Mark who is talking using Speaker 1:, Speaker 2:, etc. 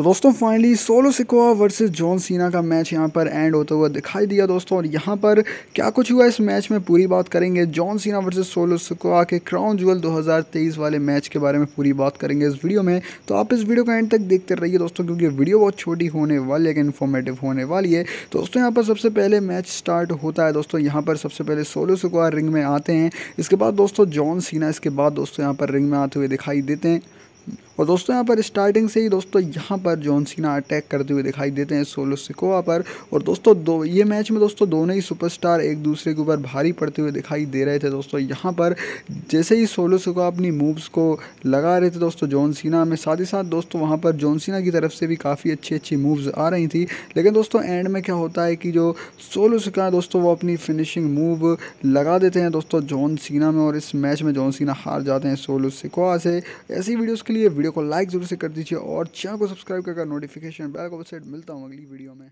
Speaker 1: तो दोस्तों finally Solo Sikoa versus John Cena का मैच यहाँ पर एंड होता हुआ दिखाई दिया दोस्तों और यहाँ पर क्या कुछ हुआ इस मैच में पूरी बात करेंगे John Cena versus Solo Sikoa के क्राउन जुअल 2023 वाले मैच के बारे में पूरी बात करेंगे इस वीडियो में तो आप इस वीडियो को एंड तक देखते रहिए दोस्तों क्योंकि वीडियो बहुत छोटी होने वाली है इन्फॉर्मेटिव होने वाली है तो दोस्तों यहाँ पर सबसे पहले मैच स्टार्ट होता है दोस्तों यहाँ पर सबसे पहले सोलो सिकोआ रिंग में आते हैं इसके बाद दोस्तों जॉन सीना इसके बाद दोस्तों यहाँ पर रिंग में आते हुए दिखाई देते हैं और दोस्तों यहाँ पर स्टार्टिंग से ही दोस्तों यहाँ पर जॉन सीना अटैक करते हुए दिखाई देते हैं सोलो सिकोवा पर और दोस्तों दो ये मैच में दोस्तों दोनों ही सुपरस्टार एक दूसरे के ऊपर भारी पड़ते हुए दिखाई दे रहे थे दोस्तों यहाँ पर जैसे ही सोलो सिकोवा अपनी मूव्स को लगा रहे थे दोस्तों जॉन सीना में साथ ही साथ दोस्तों वहाँ पर जॉन सीना की तरफ से भी काफ़ी अच्छी अच्छी मूव्स आ रही थी लेकिन दोस्तों एंड में क्या होता है कि जो सोलो सिका है दोस्तों वो अपनी फिनिशिंग मूव लगा देते हैं दोस्तों जॉन सीना में और इस मैच में जॉन सीना हार जाते हैं सोलो सिकोवा से ऐसी वीडियोज़ के लिए वीडियो वीडियो को लाइक ज़रूर से कर दीजिए और चैनल को सब्सक्राइब करके नोटिफिकेशन बेल को सेट मिलता हूँ अगली वीडियो में